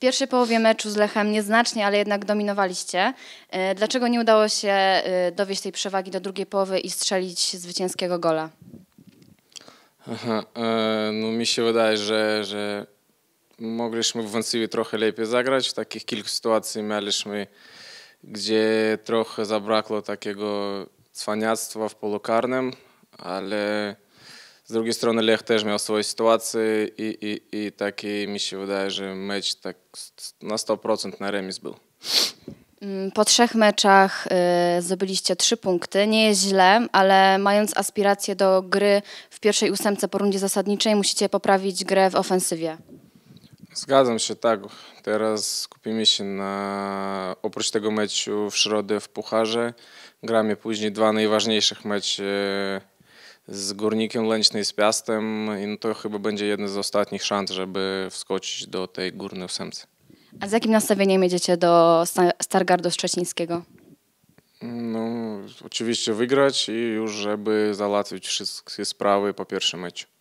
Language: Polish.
pierwszej połowie meczu z Lechem nieznacznie, ale jednak dominowaliście. E, dlaczego nie udało się e, dowieść tej przewagi do drugiej połowy i strzelić zwycięskiego gola? Aha, e, no mi się wydaje, że, że mogliśmy w ofensywie trochę lepiej zagrać. W takich kilku sytuacji mieliśmy, gdzie trochę zabrakło takiego cwaniactwa w polu karnym, ale z drugiej strony Lech też miał swoje sytuacje i, i, i taki mi się wydaje, że mecz tak na 100% na remis był. Mm, po trzech meczach y, zdobyliście trzy punkty. Nie jest źle, ale mając aspiracje do gry w pierwszej ósemce po rundzie zasadniczej, musicie poprawić grę w ofensywie. Zgadzam się, tak. Teraz skupimy się na, oprócz tego meczu w środę w Pucharze, gramy później dwa najważniejszych mecze z Górnikiem Lęcznej, z Piastem i no to chyba będzie jeden z ostatnich szans, żeby wskoczyć do tej górnej ósemce. A z jakim nastawieniem jedziecie do Stargardu Szczecińskiego? No, oczywiście wygrać i już, żeby załatwić wszystkie sprawy po pierwszym meczu.